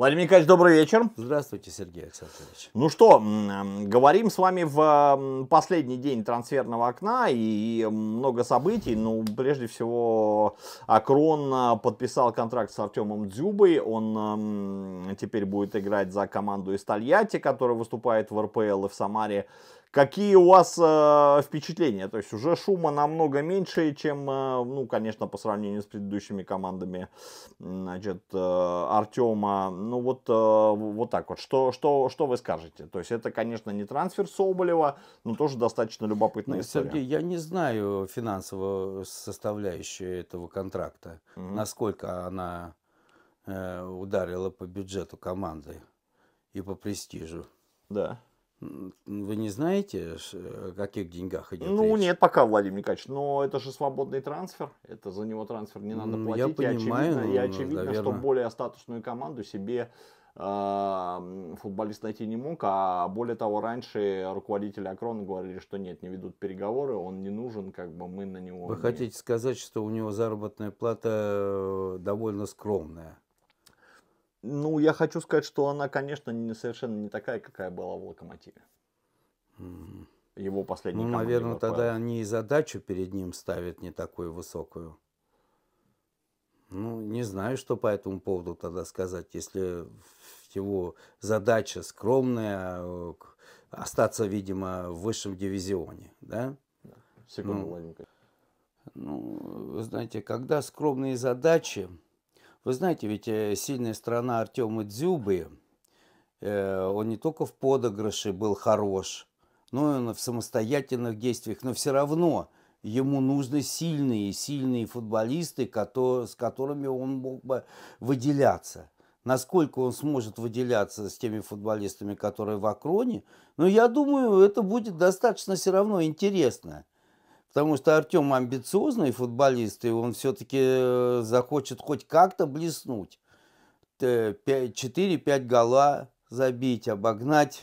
Владимир Николаевич, добрый вечер. Здравствуйте, Сергей Александрович. Ну что, говорим с вами в последний день трансферного окна и много событий. Ну, прежде всего, Акрон а, подписал контракт с Артемом Дзюбой. Он теперь будет играть за команду из Тольятти, которая выступает в РПЛ и в Самаре. Какие у вас э, впечатления? То есть уже шума намного меньше, чем, э, ну, конечно, по сравнению с предыдущими командами, значит, э, Артема. Ну, вот, э, вот так вот. Что, что, что вы скажете? То есть это, конечно, не трансфер Соболева, но тоже достаточно любопытная ну, история. Сергей, я не знаю финансовую составляющую этого контракта, угу. насколько она э, ударила по бюджету команды и по престижу. Да. Вы не знаете, о каких деньгах идет Ну, речь? нет, пока, Владимир Николаевич, но это же свободный трансфер, это за него трансфер не надо платить. Я понимаю, и ну, очевидно, ну, и очевидно наверное... что более остаточную команду себе а, футболист найти не мог, а более того, раньше руководители Акрона говорили, что нет, не ведут переговоры, он не нужен, как бы мы на него... Вы не... хотите сказать, что у него заработная плата э, довольно скромная? Ну, я хочу сказать, что она, конечно, не, совершенно не такая, какая была в локомотиве. Mm. Его последний. Ну, наверное, тогда они и задачу перед ним ставят не такую высокую. Ну, не знаю, что по этому поводу тогда сказать. Если его задача скромная, э, остаться, видимо, в высшем дивизионе, да? да. Секунду, ну, Ну, знаете, когда скромные задачи, вы знаете, ведь э, сильная сторона Артема Дзюбы, э, он не только в подыгрыше был хорош, но и в самостоятельных действиях, но все равно ему нужны сильные, сильные футболисты, с которыми он мог бы выделяться. Насколько он сможет выделяться с теми футболистами, которые в Акроне, но я думаю, это будет достаточно все равно интересно. Потому что Артем амбициозный футболист, и он все-таки э, захочет хоть как-то блеснуть. 4-5 гола забить, обогнать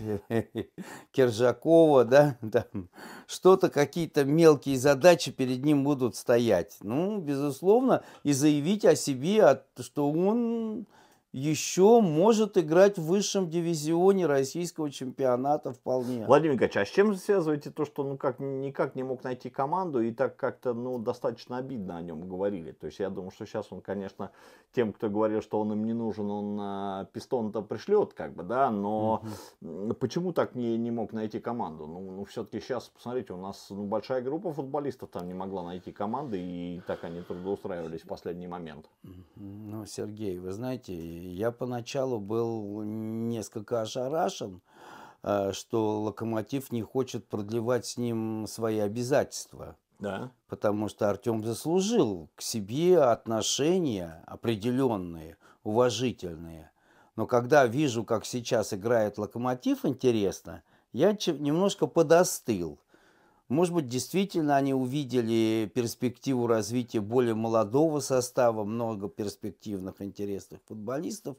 Киржакова, да, там, что-то, какие-то мелкие задачи перед ним будут стоять. Ну, безусловно, и заявить о себе, что он еще может играть в высшем дивизионе российского чемпионата вполне. Владимир Николаевич, а с чем связываете то, что ну как никак не мог найти команду и так как-то ну достаточно обидно о нем говорили? То есть я думаю, что сейчас он, конечно, тем, кто говорил, что он им не нужен, он э, пистон-то пришлет, как бы, да, но угу. почему так не, не мог найти команду? Ну, ну все-таки сейчас, посмотрите, у нас ну, большая группа футболистов там не могла найти команды и так они трудоустраивались в последний момент. Ну, Сергей, вы знаете, я поначалу был несколько ошарашен, э, что «Локомотив» не хочет продлевать с ним свои обязательства. Да. Потому что Артем заслужил к себе отношения определенные, уважительные. Но когда вижу, как сейчас играет «Локомотив», интересно, я немножко подостыл – может быть, действительно они увидели перспективу развития более молодого состава, много перспективных, интересных футболистов.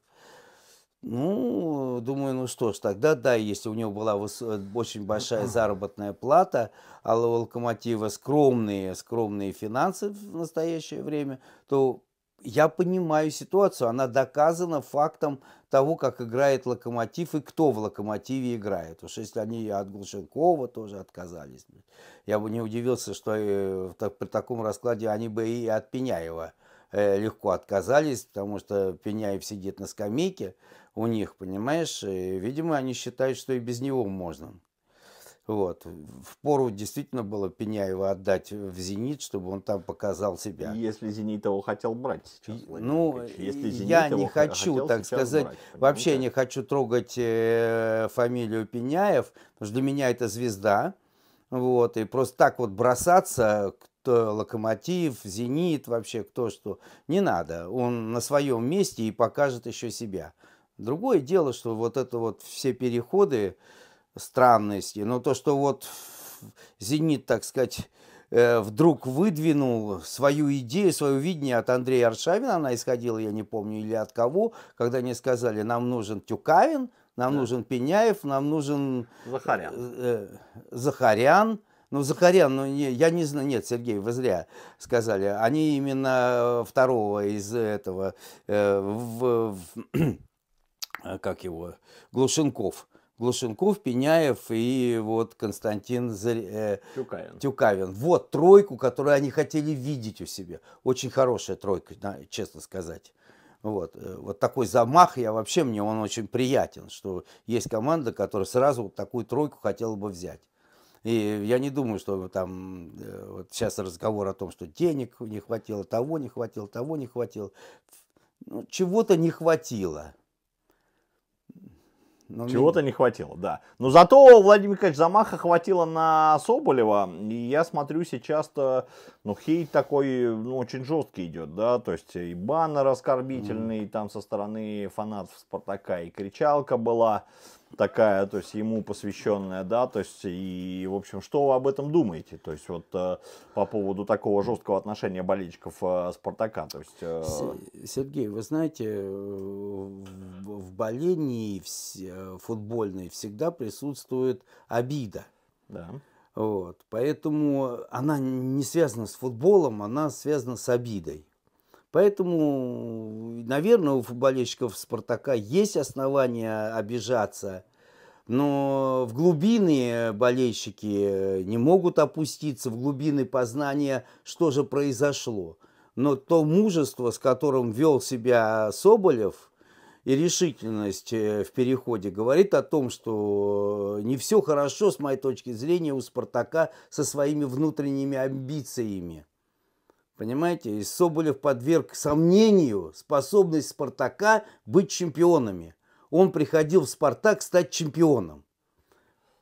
Ну, думаю, ну что ж, тогда да, если у него была э, очень большая заработная плата, а у локомотива скромные, скромные финансы в настоящее время, то я понимаю ситуацию, она доказана фактом того, как играет Локомотив и кто в Локомотиве играет. Уж если они от Глушенкова тоже отказались. Я бы не удивился, что э, при таком раскладе они бы и от Пеняева э, легко отказались, потому что Пеняев сидит на скамейке у них, понимаешь, и, видимо, они считают, что и без него можно. Вот. В пору действительно было Пеняева отдать в «Зенит», чтобы он там показал себя. Если «Зенит» его хотел брать сейчас, Владимир Ну, Если я не хочу, так сказать, брать, вообще не хочу трогать э, фамилию Пеняев, потому что для меня это звезда. Вот, и просто так вот бросаться, кто локомотив, зенит, вообще кто что, не надо. Он на своем месте и покажет еще себя. Другое дело, что вот это вот все переходы, странности. Но то, что вот «Зенит», так сказать, э, вдруг выдвинул свою идею, свое видение от Андрея Аршавина, она исходила, я не помню, или от кого, когда они сказали, нам нужен Тюкавин, нам да. нужен Пеняев, нам нужен... Э, Захарян. Э, Захарян. Ну, Захарян, ну, не, я не знаю, нет, Сергей, вы зря сказали. Они именно второго из этого, э, в, в, как его, Глушенков Глушенков, Пеняев и вот Константин Зар... Э, Тюкавин. Тюкавин. Вот тройку, которую они хотели видеть у себя. Очень хорошая тройка, честно сказать. Вот, э, вот такой замах, я вообще, мне он очень приятен, что есть команда, которая сразу вот такую тройку хотела бы взять. И я не думаю, что там э, вот сейчас разговор о том, что денег не хватило, того не хватило, того не хватило. Ну, чего-то не хватило. Но ну, ну, Чего-то мне... Ну. не хватило, да. Но зато Владимир Николаевич Замаха хватило на Соболева. И я смотрю сейчас ну, хейт такой, ну, очень жесткий идет, да, то есть и баннер оскорбительный mm. там со стороны фанатов Спартака, и кричалка была такая, то есть ему посвященная, да, то есть и, в общем, что вы об этом думаете, то есть вот э, по поводу такого жесткого отношения болельщиков э, Спартака, то есть... Э, Сергей, вы знаете, в, болении футбольной всегда присутствует обида. Да вот. Поэтому она не связана с футболом, она связана с обидой. Поэтому, наверное, у футболистов «Спартака» есть основания обижаться, но в глубины болельщики не могут опуститься, в глубины познания, что же произошло. Но то мужество, с которым вел себя Соболев – и решительность э, в переходе говорит о том, что э, не все хорошо, с моей точки зрения, у Спартака со своими внутренними амбициями. Понимаете, и Соболев подверг сомнению способность Спартака быть чемпионами. Он приходил в Спартак стать чемпионом.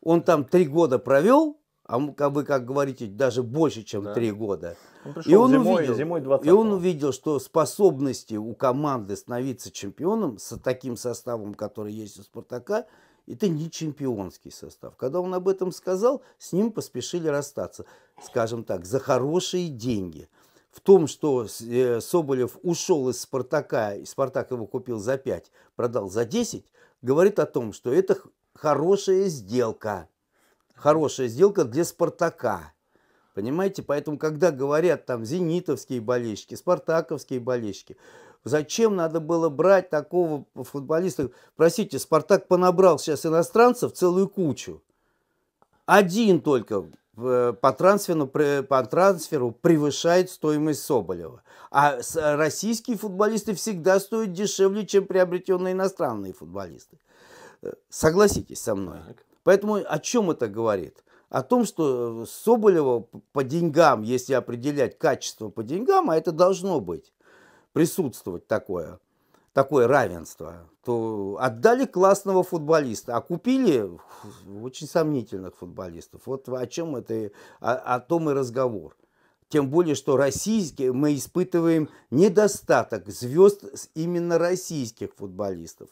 Он там три года провел, а вы, как говорите, даже больше, чем да. 3 года. Он и, он зимой, увидел, зимой 20 и он увидел, что способности у команды становиться чемпионом с таким составом, который есть у «Спартака», это не чемпионский состав. Когда он об этом сказал, с ним поспешили расстаться, скажем так, за хорошие деньги. В том, что э, Соболев ушел из «Спартака», и «Спартак» его купил за 5, продал за 10, говорит о том, что это хорошая сделка – хорошая сделка для Спартака. Понимаете, поэтому, когда говорят там зенитовские болельщики, спартаковские болельщики, зачем надо было брать такого футболиста? Простите, Спартак понабрал сейчас иностранцев целую кучу. Один только э, по трансферу, по трансферу превышает стоимость Соболева. А э, российские футболисты всегда стоят дешевле, чем приобретенные иностранные футболисты. Э, согласитесь со мной. Так. Поэтому о чем это говорит? О том, что э, Соболева по деньгам, если определять качество по деньгам, а это должно быть, присутствовать такое, такое равенство, то отдали классного футболиста, а купили очень сомнительных футболистов. Вот о чем это, о, о том и разговор. Тем более, что российские, мы испытываем недостаток звезд именно российских футболистов.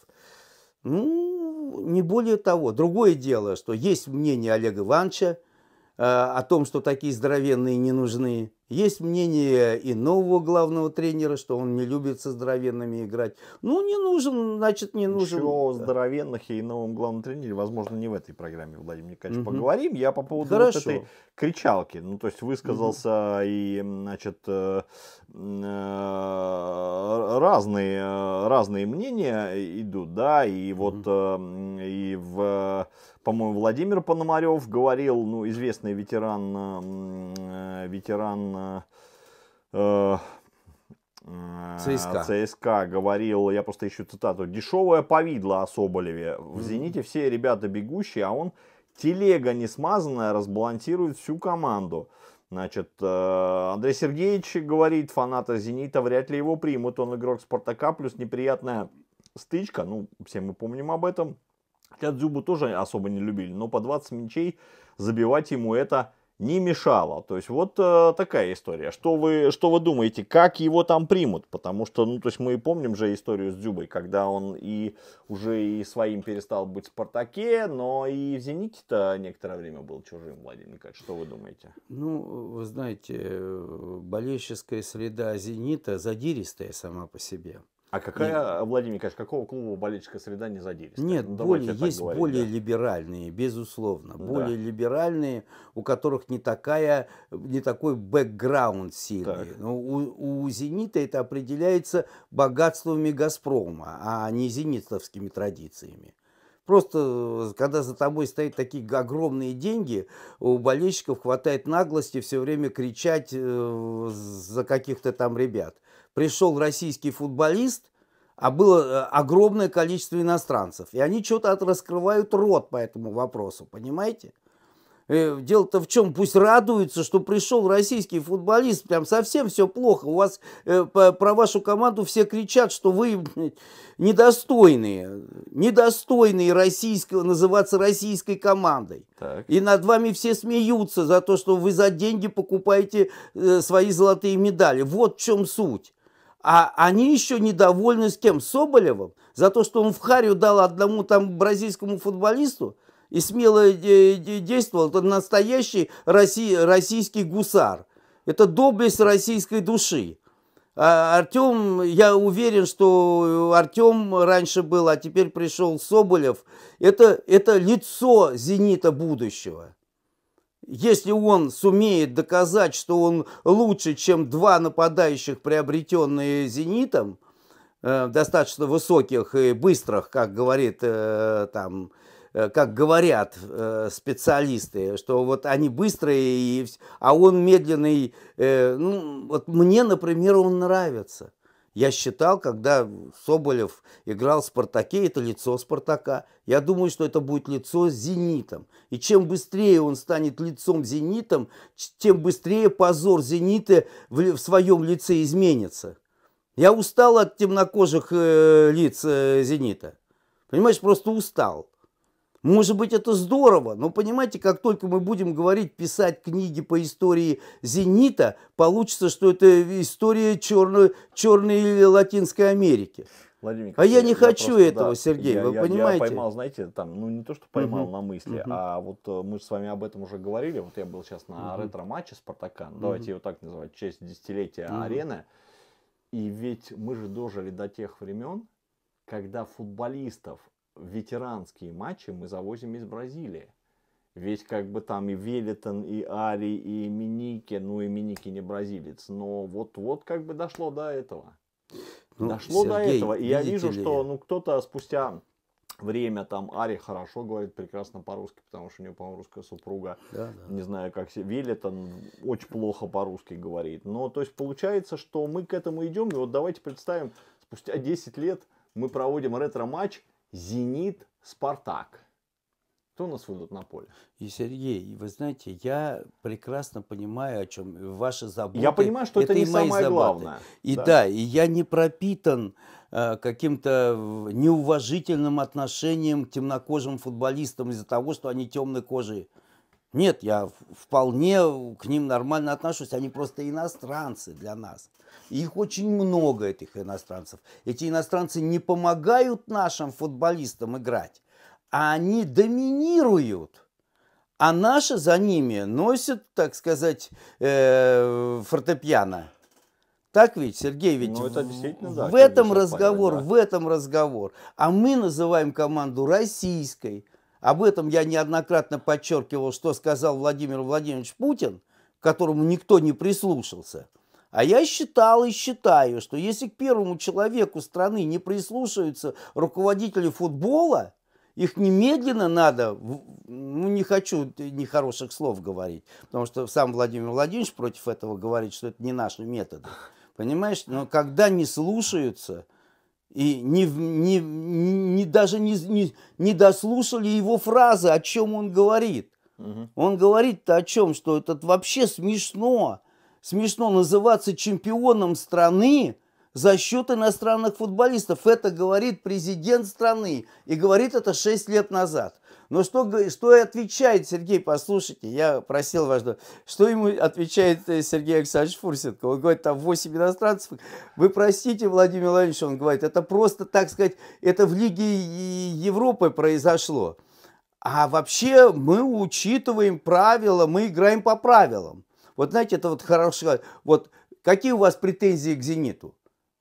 Ну, не более того. Другое дело, что есть мнение Олега Ивановича э, о том, что такие здоровенные не нужны. Есть мнение и нового главного тренера, что он не любит со здоровенными играть. Ну, не нужен, значит, не нужен. Еще о здоровенных и новом главном тренере, возможно, не в этой программе, Владимир Николаевич, угу. поговорим. Я по поводу Хорошо. вот этой кричалки. Ну, то есть высказался угу. и, значит, э, э, разные, э, разные мнения идут, да, и вот угу. и в по-моему, Владимир Пономарев говорил, ну, известный ветеран, ветеран на э, э, ЦСКА. ЦСКА говорил, я просто ищу цитату, дешевое повидло о Соболеве. В «Зените» все ребята бегущие, а он телега не смазанная разбалансирует всю команду. Значит, э, Андрей Сергеевич говорит, фаната «Зенита» вряд ли его примут. Он игрок «Спартака», плюс неприятная стычка. Ну, все мы помним об этом. Хотя Дзюбу тоже особо не любили, но по 20 мячей забивать ему это не мешало. То есть вот э, такая история. Что вы, что вы думаете, как его там примут? Потому что, ну, то есть мы помним же историю с Дзюбой, когда он и уже и своим перестал быть в «Спартаке», но и в «Зените»-то некоторое время был чужим, Владимир Николаевич. Что вы думаете? Ну, вы знаете, э, болельщеская среда «Зенита» задиристая сама по себе. А какая, и... А, Владимир Николаевич, какого клуба болельщика среда не задели? Нет, ну, более, есть говорить, более да. либеральные, безусловно, более да. либеральные, у которых не, такая, не такой бэкграунд сильный. Так. Но ну, у, у «Зенита» это определяется богатствами «Газпрома», а не зенитовскими традициями. Просто, э, когда за тобой стоят такие огромные деньги, у болельщиков хватает наглости все время кричать э, за каких-то там ребят пришел российский футболист, а было э, огромное количество иностранцев. И они что-то раскрывают рот по этому вопросу, понимаете? Э, дело-то в чем? Пусть радуются, что пришел российский футболист. Прям совсем все плохо. У вас э, по, про вашу команду все кричат, что вы недостойные. Недостойные российского, называться российской командой. Так. И над вами все смеются за то, что вы за деньги покупаете э, свои золотые медали. Вот в чем суть а они еще недовольны с кем? Соболевым? За то, что он в харю дал одному там бразильскому футболисту и смело действовал. Это настоящий россий, российский гусар. Это доблесть российской души. А Артем, я уверен, что Артем раньше был, а теперь пришел Соболев. Это, это лицо «Зенита» будущего. Если он сумеет доказать, что он лучше, чем два нападающих, приобретенные «Зенитом», э, достаточно высоких и быстрых, как говорит э, там, э, как говорят специалисты, что вот они быстрые, и, а он медленный. ну, вот мне, например, он нравится. Я считал, когда Соболев играл в «Спартаке», это лицо «Спартака». Я думаю, что это будет лицо с «Зенитом». И чем быстрее он станет лицом «Зенитом», тем быстрее позор «Зенита» в, в своем лице изменится. Я устал от темнокожих э, лиц э, «Зенита». Понимаешь, просто устал. Может быть, это здорово, но понимаете, как только мы будем говорить, писать книги по истории «Зенита», получится, что это история черной, черной Латинской Америки. Владимир а я не хочу просто, этого, да, Сергей, я, вы я, понимаете? Я поймал, знаете, там, ну не то, что поймал uh-huh. на мысли, uh-huh. а вот э, мы с вами об этом уже говорили, вот я был сейчас на uh-huh. ретро-матче «Спартака», uh-huh. давайте его так называть, в честь десятилетия uh-huh. арены, и ведь мы же дожили до тех времен, когда футболистов ветеранские матчи мы завозим из Бразилии. Ведь как бы там и Велитон, и Ари, и Миники, ну и Миники не бразилец, но вот-вот как бы дошло до этого. Ну, дошло Сергей, до этого. И я вижу, ли? что ну кто-то спустя время там Ари хорошо говорит прекрасно по-русски, потому что у него по-моему, русская супруга. Да, да. Не знаю, как себе Велитон очень плохо по-русски говорит. Но то есть получается, что мы к этому идем. И вот давайте представим, спустя 10 лет мы проводим ретро-матч Зенит, Спартак. Кто у нас выйдет на поле? И Сергей, вы знаете, я прекрасно понимаю, о чем ваши заботы. Я понимаю, что это, это не самое заботы. главное. И да. да, и я не пропитан э, каким-то неуважительным отношением к темнокожим футболистам из-за того, что они темной кожи. Нет, я вполне к ним нормально отношусь. Они просто иностранцы для нас. их очень много, этих иностранцев. Эти иностранцы не помогают нашим футболистам играть, а они доминируют. А наши за ними носят, так сказать, э, фортепиано. Так ведь, Сергей, ведь ну, это в, да, в этом разговор, понятно, да. в этом разговор. А мы называем команду российской. Об этом я неоднократно подчеркивал, что сказал Владимир Владимирович Путин, к которому никто не прислушался. А я считал и считаю, что если к первому человеку страны не прислушиваются руководители футбола, их немедленно надо, ну не хочу нехороших слов говорить, потому что сам Владимир Владимирович против этого говорит, что это не наши методы. Понимаешь, но когда не слушаются, и не, не, не, даже не, не, не дослушали его фразы, о чем он говорит. Угу. Он говорит-то о чем, что это вообще смешно. Смешно называться чемпионом страны за счет иностранных футболистов. Это говорит президент страны. И говорит это 6 лет назад. Но что, что отвечает Сергей, послушайте, я просил вас, что ему отвечает э, Сергей Александрович Фурсенко? Он говорит, там 8 иностранцев. Вы простите, Владимир Владимирович, он говорит, это просто, так сказать, это в Лиге Европы произошло. А вообще мы учитываем правила, мы играем по правилам. Вот знаете, это вот хорошо. Вот какие у вас претензии к «Зениту»?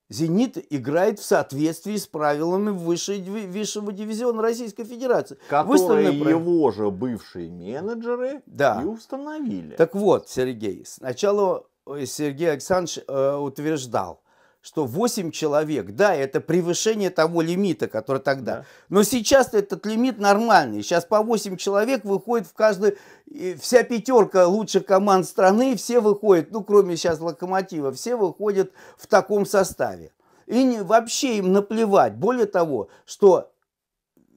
«Зенит» играет в соответствии с правилами высшего дивизиона Российской Федерации. Которые его прав... же бывшие менеджеры да. и установили. Так вот, Сергей, сначала э, Сергей Александрович э, утверждал, что 8 человек, да, это превышение того лимита, который тогда. Да. Но сейчас этот лимит нормальный. Сейчас по 8 человек выходит в каждую, вся пятерка лучших команд страны, все выходят, ну кроме сейчас Локомотива, все выходят в таком составе. И не, вообще им наплевать. Более того, что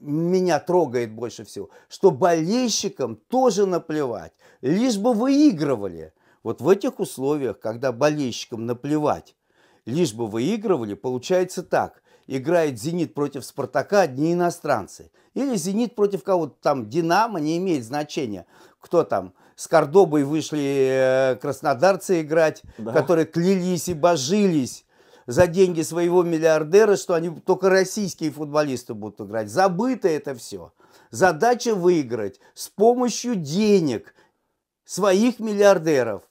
меня трогает больше всего, что болельщикам тоже наплевать, лишь бы выигрывали. Вот в этих условиях, когда болельщикам наплевать, лишь бы выигрывали, получается так. Играет «Зенит» против «Спартака» одни иностранцы. Или «Зенит» против кого-то там «Динамо», не имеет значения, кто там. С Кордобой вышли э, краснодарцы играть, да. которые клялись и божились за деньги своего миллиардера, что они только российские футболисты будут играть. Забыто это все. Задача выиграть с помощью денег своих миллиардеров.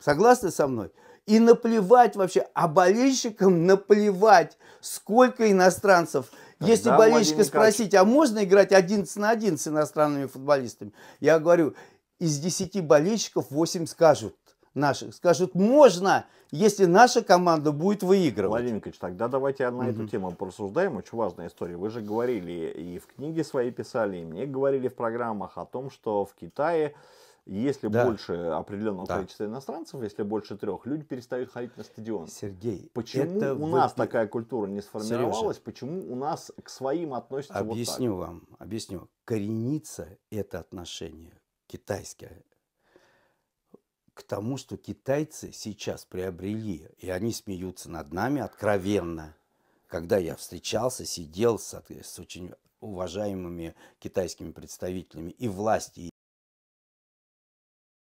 Согласны со мной? И наплевать вообще, а болельщикам наплевать, сколько иностранцев. Тогда Если болельщика спросить, а можно играть 11 на 1 с иностранными футболистами? Я говорю, из 10 болельщиков 8 скажут, наших. Скажут, можно, если наша команда будет выигрывать. Владимир Ильич, тогда давайте на эту тему порассуждаем. Очень важная история. Вы же говорили и в книге своей писали, и мне говорили в программах о том, что в Китае если да. больше определенного да. количества иностранцев, если больше трех, люди перестают ходить на стадион. Сергей, почему это у нас вот... такая культура не сформировалась? Сережа, почему у нас к своим относятся объясню вот так? Объясню вам, объясню. Коренится это отношение китайское к тому, что китайцы сейчас приобрели, и они смеются над нами откровенно. Когда я встречался, сидел с, с очень уважаемыми китайскими представителями и власти,